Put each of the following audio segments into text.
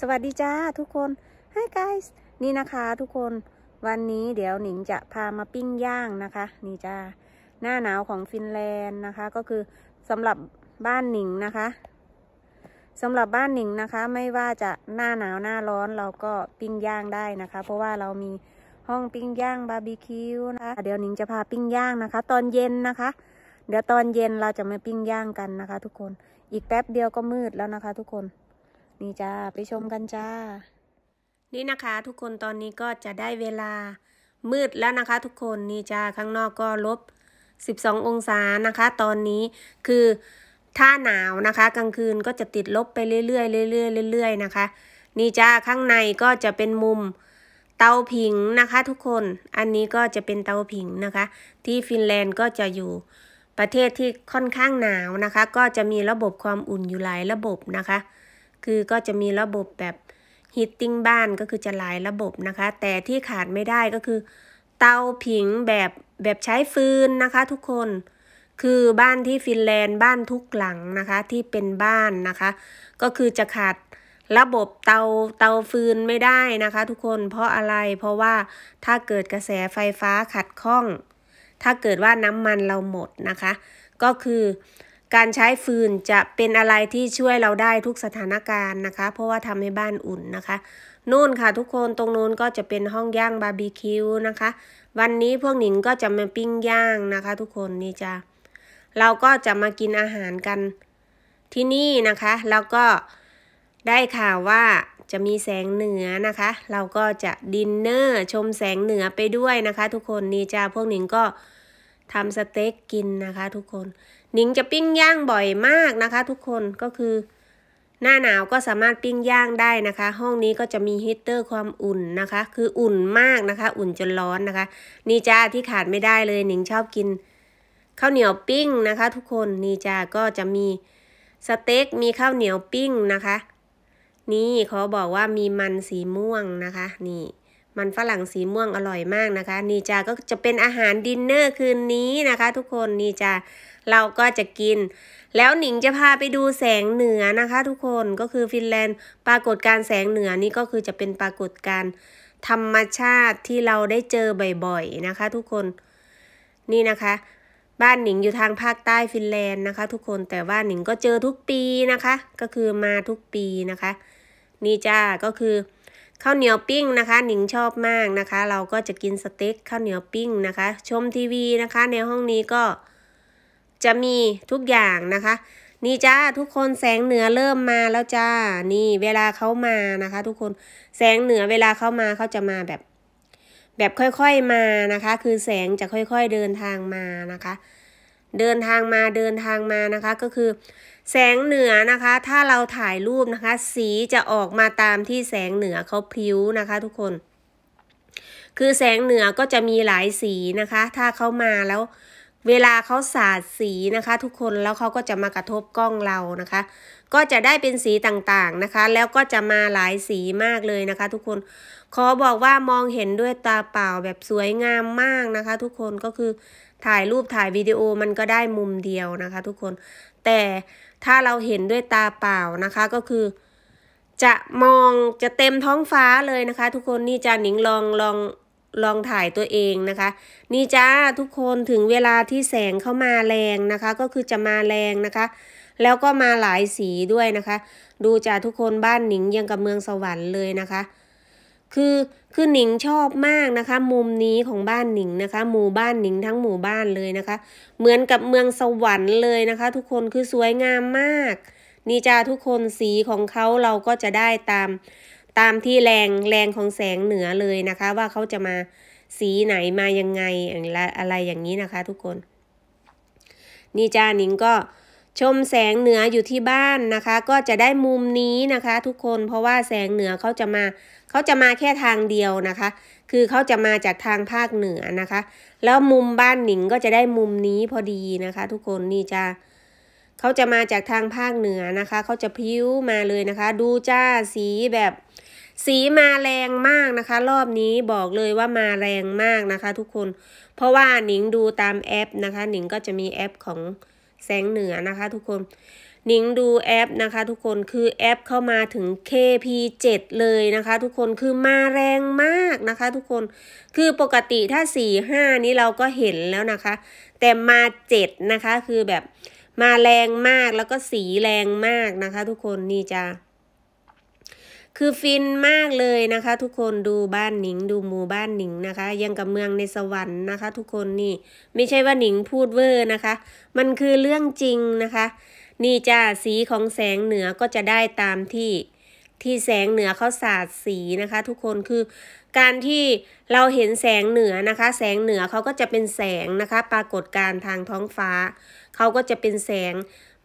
สวัสดีจ้า ทุกคน Hi guys นี่นะคะทุกคนวันนี้เดี๋ยวหนิงจะพามาปิ้งย่างนะคะ นี่จ้าหน้าหนาวของฟินแลนด์นะคะก็คือสำหรับบ้านหนิง นะคะสำหรับบ้านหนิงนะคะ ไม่ว่าจะหน้าหนาวหน้าร้อนเราก็ปิ้งย่างได้นะคะ เพราะว่าเรามีห้องปิ้งย่างบาร์บีคิวนะคะ เดี๋ยวหนิงจะพาปิ้งย่างนะคะ ตอนเย็นนะคะ เดี๋ยวตอนเย็นเราจะมาปิ้งย่างกันนะคะ ทุกคนอีกแป๊บเดียวก็มืดแล้วนะคะทุกคนนี่จ้าไปชมกันจ้า นี่นะคะ ทุกคนตอนนี้ก็จะได้เวลามืดแล้วนะคะ ทุกคนนี่จ้าข้างนอกก็ลบ 12 องศานะคะ ตอนนี้คือถ้าหนาวนะคะ กลางคืนก็จะติดลบไปเรื่อยๆเรื่อยๆเรื่อยๆนะคะ นี่จ้าข้างในก็จะเป็นมุมเตาผิงนะคะ ทุกคนอันนี้ก็จะเป็นเตาผิงนะคะ ที่ฟินแลนด์ก็จะอยู่ประเทศที่ค่อนข้างหนาวนะคะ ก็จะมีระบบความอุ่นอยู่หลายระบบนะคะคือก็จะมีระบบแบบฮีตติ้งบ้านก็คือจะหลายระบบนะคะ แต่ที่ขาดไม่ได้ก็คือเตาผิงแบบแบบใช้ฟืนนะคะ ทุกคนคือบ้านที่ฟินแลนด์บ้านทุกหลังนะคะ ที่เป็นบ้านนะคะ ก็คือจะขาดระบบเตาเตาฟืนไม่ได้นะคะ ทุกคนเพราะอะไรเพราะว่าถ้าเกิดกระแสไฟฟ้าขัดข้อง ถ้าเกิดว่าน้ำมันเราหมดนะคะ ก็คือการใช้ฟืนจะเป็นอะไรที่ช่วยเราได้ทุกสถานการณ์นะคะ เพราะว่าทำให้บ้านอุ่นนะคะ นู่นค่ะทุกคน ตรงนู้นก็จะเป็นห้องย่างบาร์บีคิวนะคะ วันนี้พวกหนิงก็จะมาปิ้งย่างนะคะ ทุกคนนี่จ้าเราก็จะมากินอาหารกัน ที่นี่นะคะ แล้วก็ได้ข่าวว่าจะมีแสงเหนือนะคะ เราก็จะดินเนอร์ชมแสงเหนือไปด้วยนะคะทุกคนนี่จ้าพวกหนิงก็ทำสเต็กกินนะคะทุกคนหนิงจะปิ้งย่างบ่อยมากนะคะทุกคนก็คือ หน้าหนาวก็สามารถปิ้งย่างได้นะคะ ห้องนี้ก็จะมีฮีเตอร์ความอุ่นนะคะ คืออุ่นมากนะคะ อุ่นจนร้อนนะคะ นี่จ้าที่ขาดไม่ได้เลยหนิงชอบกิน ข้าวเหนียวปิ้งนะคะทุกคนนี่จ้าก็จะมีสเต็กมีข้าวเหนียวปิ้งนะคะ นี่เขาบอกว่ามีมันสีม่วงนะคะ นี่ มันฝรั่งสีม่วงอร่อยมากนะคะนี่จ้าก็จะเป็นอาหารดินเนอร์คืนนี้นะคะ ทุกคนนี่จ้าเราก็จะกิน แล้วหนิงจะพาไปดูแสงเหนือนะคะ ทุกคน ก็คือฟินแลนด์ ปรากฏการแสงเหนือนี่ก็คือจะเป็นปรากฏการธรรมชาติที่เราได้เจอบ่อยๆนะคะ ทุกคน นี่นะคะ บ้านหนิงอยู่ทางภาคใต้ฟินแลนด์นะคะ ทุกคน แต่ว่าหนิงก็เจอทุกปีนะคะ ก็คือมาทุกปีนะคะ นี่จ้า ก็คือข้าวเหนียวปิ้งนะคะหนิงชอบมากนะคะ เราก็จะกินสเต็กข้าวเหนียวปิ้งนะคะ ชมทีวีนะคะ ในห้องนี้ก็จะมีทุกอย่างนะคะ นี่จ้าทุกคนแสงเหนือเริ่มมาแล้วจ้านี่เวลาเขามานะคะ ทุกคนแสงเหนือเวลาเขามาเขาจะมาแบบ แบบค่อยๆ มานะคะ คือแสงจะค่อย ๆเดินทางมานะคะ เดินทางมาเดินทางมานะคะ ก็คือ แสงเหนือนะคะ ถ้าเราถ่ายรูปนะคะ สีจะออกมาตามที่แสงเหนือเขาพิ้วนะคะทุกคน คือแสงเหนือก็จะมีหลายสีนะคะ ถ้าเขามาแล้วเวลาเขาสาดสีนะคะทุกคนแล้วเขาก็จะมากระทบกล้องเรานะคะ ก็จะได้เป็นสีต่างๆนะคะ แล้วก็จะมาหลายสีมากเลยนะคะทุกคนขอบอกว่ามองเห็นด้วยตาเปล่าแบบสวยงามมากนะคะทุกคนก็คือถ่ายรูปถ่ายวิดีโอมันก็ได้มุมเดียวนะคะ ทุกคนแต่ถ้าเราเห็นด้วยตาเปล่านะคะ ก็คือ จะมองจะเต็มท้องฟ้าเลยนะคะทุกคน นี่จาหนิงลองลองลองถ่ายตัวเองนะคะ นี่จ้าทุกคนถึงเวลาที่แสงเข้ามาแรงนะคะ ก็คือจะมาแรงนะคะ แล้วก็มาหลายสีด้วยนะคะ ดูจ้าทุกคนบ้านหนิงยังกับเมืองสวรรค์เลยนะคะ คือคือหนิงชอบมากนะคะ มุมนี้ของบ้านหนิงนะคะหมู่บ้านหนิงทั้งหมู่บ้านเลยนะคะ เหมือนกับเมืองสวรรค์เลยนะคะ ทุกคนคือสวยงามมาก นี่จ้าทุกคนสีของเขาเราก็จะได้ตามตามที่แรงแรงของแสงเหนือเลยนะคะว่าเขาจะมาสีไหนมายังไงอะไรอย่างนี้นะคะทุกคน นี่จ้านิงก็ชมแสงเหนืออยู่ที่บ้านนะคะ ก็จะได้มุมนี้นะคะทุกคนเพราะว่าแสงเหนือเขาจะมาเขาจะมาแค่ทางเดียวนะคะ คือเขาจะมาจากทางภาคเหนือนะคะ แล้วมุมบ้านหนิงก็จะได้มุมนี้พอดีนะคะทุกคน นี่จ้าเขาจะมาจากทางภาคเหนือนะคะ เขาจะพิ้วมาเลยนะคะ ดูจ้าสีแบบสีมาแรงมากนะคะ รอบนี้บอกเลยว่ามาแรงมากนะคะทุกคนเพราะว่าหนิงดูตามแอปนะคะหนิงก็จะมีแอปของแสงเหนือนะคะทุกคนหนิงดูแอปนะคะ ทุกคนคือแอปเข้ามาถึง KP7 เลยนะคะ ทุกคนคือมาแรงมากนะคะทุกคนคือปกติถ้า4 5นี้เราก็เห็นแล้วนะคะ แต่มา 7 นะคะ คือแบบมาแรงมากแล้วก็สีแรงมากนะคะ ทุกคนนี่จ้าคือฟินมากเลยนะคะทุกคนดูบ้านหนิง ดูหมู่บ้านหนิงนะคะ ยังกับเมืองในสวรรค์นะคะทุกคนนี่ไม่ใช่ว่าหนิงพูดเวอร์นะคะ มันคือเรื่องจริงนะคะ นี่จ้าสีของแสงเหนือก็จะได้ตามที่ที่แสงเหนือเขาสาดสีนะคะทุกคนคือการที่เราเห็นแสงเหนือนะคะ แสงเหนือเขาก็จะเป็นแสงนะคะ ปรากฏการทางท้องฟ้า เขาก็จะเป็นแสง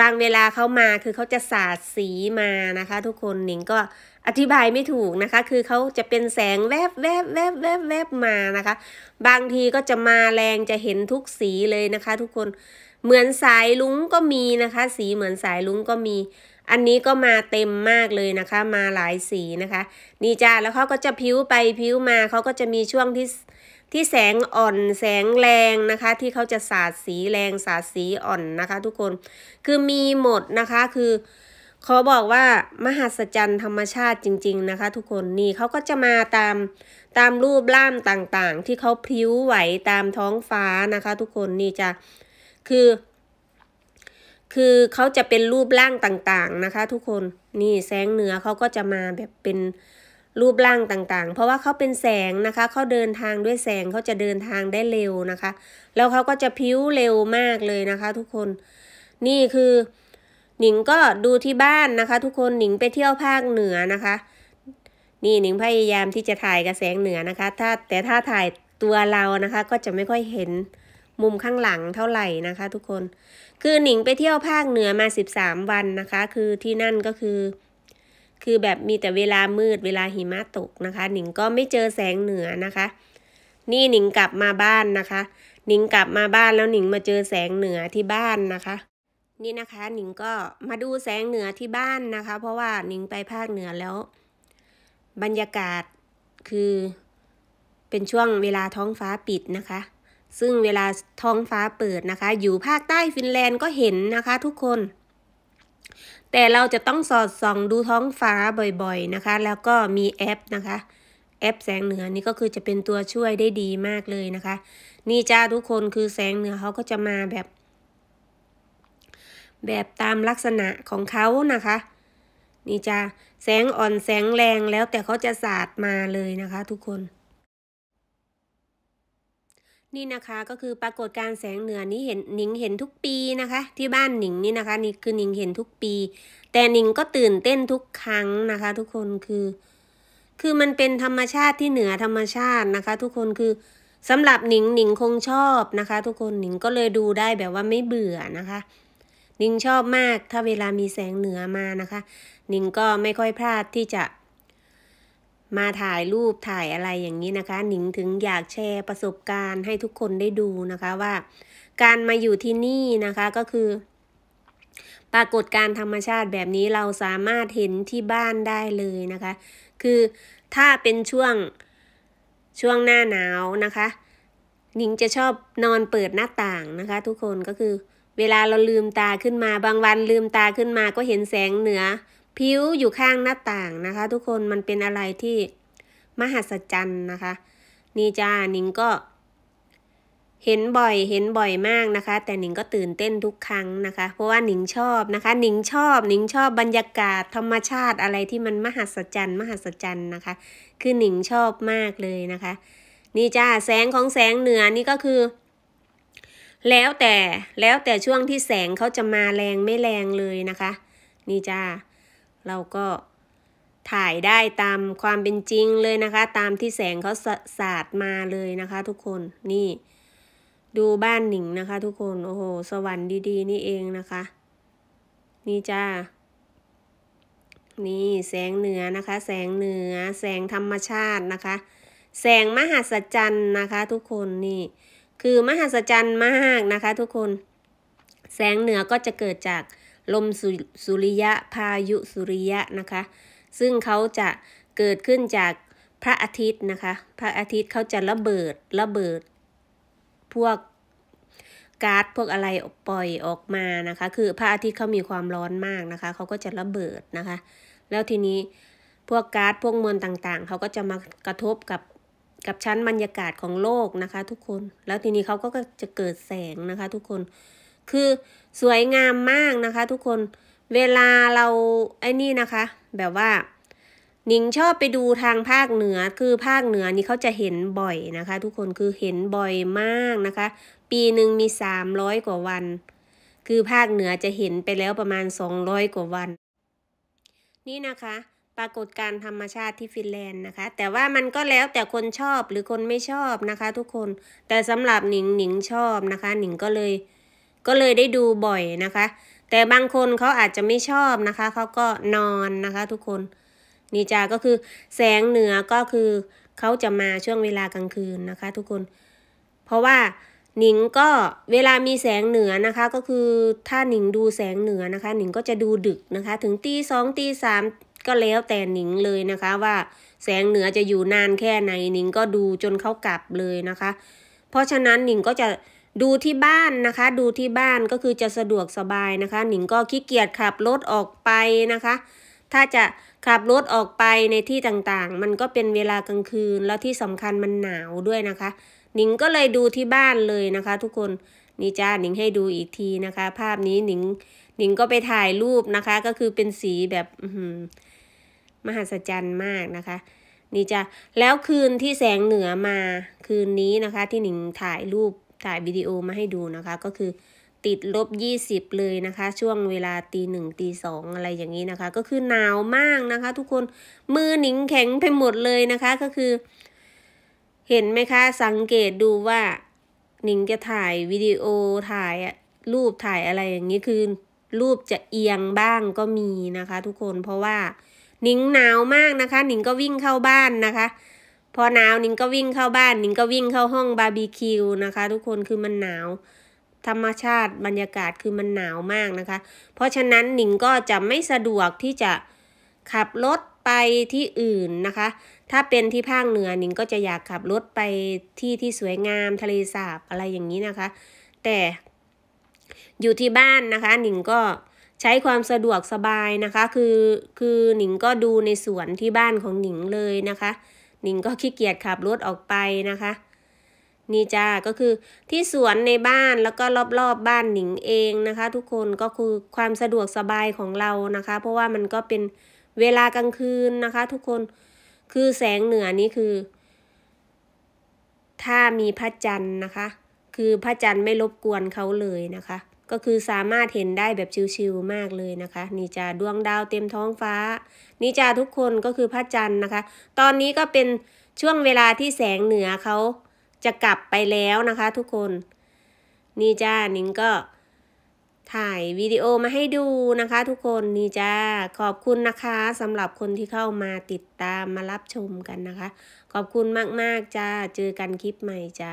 บางเวลาเขามาคือเขาจะสาดสีมานะคะ ทุกคนหนิงก็อธิบายไม่ถูกนะคะ คือเขาจะเป็นแสงแวบแวบแวบแวบแวบมานะคะ บางทีก็จะมาแรงจะเห็นทุกสีเลยนะคะ ทุกคน เหมือนสายลุงก็มีนะคะ สีเหมือนสายลุงก็มี อันนี้ก็มาเต็มมากเลยนะคะ มาหลายสีนะคะ นี่จ้าแล้วเขาก็จะพิ้วไปพิ้วมา เขาก็จะมีช่วงที่ที่แสงอ่อน แสงแรงนะคะ ที่เขาจะสาดสีแรงสาดสีอ่อนนะคะทุกคน คือมีหมดนะคะ คือขอบอกว่ามหัศจรรย์ธรรมชาติจริง ๆนะคะ ทุกคนนี่เขาก็จะมาตามตามรูปร่ามต่างๆ ที่เขาพลิ้วไหวตามท้องฟ้านะคะ ทุกคนนี่จะคือ คือเขาจะเป็นรูปร่างต่างๆนะคะ ทุกคนนี่แสงเหนือเขาก็จะมาแบบเป็นรูปร่างต่างๆ เพราะว่าเขาเป็นแสงนะคะเขาเดินทางด้วยแสงเขาจะเดินทางได้เร็วนะคะ แล้วเขาก็จะพิ้วเร็วมากเลยนะคะ ทุกคนนี่คือหนิงก็ดูที่บ้านนะคะ ทุกคนหนิงไปเที่ยวภาคเหนือนะคะ นี่หนิงพยายามที่จะถ่ายกระแสงเหนือนะคะ ถ้าแต่ถ้าถ่ายตัวเรานะคะ ก็จะไม่ค่อยเห็นมุมข้างหลังเท่าไหร่นะคะ ทุกคนคือหนิงไปเที่ยวภาคเหนือมา13วันนะคะ คือที่นั่นก็คือ คือแบบมีแต่เวลามืดเวลาหิมะตกนะคะ หนิงก็ไม่เจอแสงเหนือนะคะ นี่หนิงกลับมาบ้านนะคะหนิงกลับมาบ้านแล้วหนิงมาเจอแสงเหนือที่บ้านนะคะนี่นะคะหนิงก็มาดูแสงเหนือที่บ้านนะคะ เพราะว่าหนิงไปภาคเหนือแล้ว บรรยากาศคือ เป็นช่วงเวลาท้องฟ้าปิดนะคะ ซึ่งเวลาท้องฟ้าเปิดนะคะ อยู่ภาคใต้ฟินแลนด์ก็เห็นนะคะทุกคน แต่เราจะต้องสอดส่องดูท้องฟ้าบ่อยๆนะคะแล้วก็มีแอปนะคะ แอปแสงเหนือนี่ก็คือจะเป็นตัวช่วยได้ดีมากเลยนะคะ นี่จ้าทุกคนคือแสงเหนือเขาก็จะมาแบบแบบตามลักษณะของเขานะคะ นี่จะแสงอ่อนแสงแรงแล้วแต่เขาจะสาดมาเลยนะคะทุกคน นี่นะคะก็คือปรากฏการแสงเหนือนี้เห็นหนิงเห็นทุกปีนะคะ ที่บ้านหนิงนี่นะคะ นี่คือหนิงเห็นทุกปี แต่หนิงก็ตื่นเต้นทุกครั้งนะคะทุกคนคือ คือมันเป็นธรรมชาติที่เหนือธรรมชาตินะคะทุกคนคือสำหรับหนิงหนิงคงชอบนะคะ ทุกคนหนิงก็เลยดูได้แบบว่าไม่เบื่อนะคะนิง ชอบมากถ้าเวลามีแสงเหนือมานะคะ นิง ก็ไม่ค่อยพลาดที่จะมาถ่ายรูปถ่ายอะไรอย่างนี้นะคะ นิงถึงอยากแชร์ประสบการณ์ให้ทุกคนได้ดูนะคะว่า การมาอยู่ที่นี่นะคะก็คือ ปรากฏการธรรมชาติแบบนี้เราสามารถเห็นที่บ้านได้เลยนะคะ คือถ้าเป็นช่วงช่วงหน้าหนาวนะคะนิงจะชอบนอนเปิดหน้าต่างนะคะ ทุกคนก็คือเวลาเราลืมตาขึ้นมาบางวันลืมตาขึ้นมาก็เห็นแสงเหนือผิวอยู่ข้างหน้าต่างนะคะ ทุกคนมันเป็นอะไรที่มหัศจรรย์นะคะนี่จ้านิงก็เห็นบ่อยเห็นบ่อยมากนะคะ แต่หนิงก็ตื่นเต้นทุกครั้งนะคะ เพราะว่าหนิงชอบนะคะ หนิงชอบหนิงชอบบรรยากาศ ธรรมชาติอะไรที่มันมหัศจรรย์ มหัศจรรย์นะคะคือหนิงชอบมากเลยนะคะนี่จ้าแสงของแสงเหนือนี่ก็คือแล้วแต่แล้วแต่ช่วงที่แสงเขาจะมาแรงไม่แรงเลยนะคะ นี่จ้าเราก็ถ่ายได้ตามความเป็นจริงเลยนะคะ ตามที่แสงเขาสาดมาเลยนะคะทุกคนนี่ดูบ้านหนิงนะคะทุกคน โอ้โหสวรรค์ดีๆ นี่เองนะคะ นี่จ้านี่แสงเหนือนะคะ แสงเหนือ แสงธรรมชาตินะคะ แสงมหัศจรรย์นะคะทุกคนนี่คือมหัศจรรย์มากนะคะ ทุกคนแสงเหนือก็จะเกิดจากลมสุริยะพายุสุริยะนะคะ ซึ่งเขาจะเกิดขึ้นจากพระอาทิตย์นะคะ พระอาทิตย์เขาจะระเบิดระเบิด พวกก๊าซพวกอะไรปล่อยออกมานะคะคือพระอาทิตย์เขามีความร้อนมากนะคะ เขาก็จะระเบิดนะคะ แล้วทีนี้พวกก๊าซพวกมวลต่างๆเขาก็จะมากระทบกับกับชั้นบรรยากาศของโลกนะคะ ทุกคน แล้วทีนี้เขาก็จะเกิดแสงนะคะ ทุกคน คือสวยงามมากนะคะ ทุกคน เวลาเราไอ้นี่นะคะ แบบว่าหนิงชอบไปดูทางภาคเหนือคือภาคเหนือนี่เขาจะเห็นบ่อยนะคะ ทุกคนคือเห็นบ่อยมากนะคะ ปีหนึ่งมีสามร้อยกว่าวัน คือภาคเหนือจะเห็นไปแล้วประมาณสองร้อยกว่าวัน นี่นะคะปรากฏการธรรมชาติที่ฟินแลนด์นะคะ แต่ว่ามันก็แล้วแต่คนชอบหรือคนไม่ชอบนะคะ ทุกคน แต่สำหรับหนิง หนิงชอบนะคะ หนิงก็เลย ก็เลยได้ดูบ่อยนะคะ แต่บางคนเขาอาจจะไม่ชอบนะคะ เขาก็นอนนะคะทุกคน นี่จาก็คือ แสงเหนือก็คือเขาจะมาช่วงเวลากลางคืนนะคะ ทุกคน เพราะว่าหนิงก็เวลามีแสงเหนือนะคะ ก็คือถ้าหนิงดูแสงเหนือนะคะหนิงก็จะดูดึกนะคะ ถึงตีสองตีสามก็แล้วแต่หนิงเลยนะคะ ว่าแสงเหนือจะอยู่นานแค่ไหนหนิงก็ดูจนเขากลับเลยนะคะ เพราะฉะนั้นหนิงก็จะดูที่บ้านนะคะ ดูที่บ้านก็คือจะสะดวกสบายนะคะ หนิงก็ขี้เกียจขับรถออกไปนะคะ ถ้าจะขับรถออกไปในที่ต่างๆ มันก็เป็นเวลากลางคืน แล้วที่สำคัญมันหนาวด้วยนะคะหนิงก็เลยดูที่บ้านเลยนะคะทุกคนนี่จ้าหนิงให้ดูอีกทีนะคะ ภาพนี้หนิงหนิงก็ไปถ่ายรูปนะคะ ก็คือเป็นสีแบบมหัศจรรย์มากนะคะ นี่จะแล้วคืนที่แสงเหนือมาคืนนี้นะคะ ที่หนิงถ่ายรูปถ่ายวิดีโอมาให้ดูนะคะ ก็คือติดลบ 20 เลยนะคะช่วงเวลาตีหนึ่งตีสองอะไรอย่างนี้นะคะ ก็คือหนาวมากนะคะ ทุกคนมือหนิงแข็งไปหมดเลยนะคะ ก็คือ เห็นไหมคะสังเกตดูว่าหนิงจะถ่ายวิดีโอถ่ายรูปถ่ายอะไรอย่างนี้คือรูปจะเอียงบ้างก็มีนะคะ ทุกคนเพราะว่านิงหนาวมากนะคะ นิงก็วิ่งเข้าบ้านนะคะ พอหนาวนิงก็วิ่งเข้าบ้าน นิงก็วิ่งเข้าห้องบาร์บีคิวนะคะทุกคน คือมันหนาวธรรมชาติบรรยากาศคือมันหนาวมากนะคะ เพราะฉะนั้นหนิงก็จะไม่สะดวกที่จะขับรถไปที่อื่นนะคะ ถ้าเป็นที่ภาคเหนือหนิงก็จะอยากขับรถไปที่ที่สวยงามทะเลสาบอะไรอย่างนี้นะคะ แต่อยู่ที่บ้านนะคะหนิงก็ใช้ความสะดวกสบายนะคะ คือ คือหนิงก็ดูในสวน ที่บ้านของหนิงเลยนะคะ หนิงก็ขี้เกียจขับรถออกไปนะคะ นี่จ้า ก็คือที่สวนในบ้านแล้วก็รอบๆบบ้านหนิงเองนะคะ ทุกคนก็คือความสะดวกสบายของเรานะคะ เพราะว่ามันก็เป็นเวลากลางคืนนะคะ ทุกคน คือแสงเหนือนี่คือ ถ้ามีพระจันทร์นะคะ คือพระจันทร์ไม่รบกวนเขาเลยนะคะก็คือสามารถเห็นได้แบบชิวๆมากเลยนะคะนี่จ้าดวงดาวเต็มท้องฟ้า นี่จ้าทุกคนก็คือพระจันทร์นะคะ ตอนนี้ก็เป็นช่วงเวลาที่แสงเหนือเขาจะกลับไปแล้วนะคะ ทุกคน นี่จ้านิงก็ถ่ายวิดีโอมาให้ดูนะคะทุกคนนี่จ้าขอบคุณนะคะสำหรับคนที่เข้ามาติดตามมารับชมกันนะคะขอบคุณมากๆจ้าเจอกันคลิปใหม่จ้า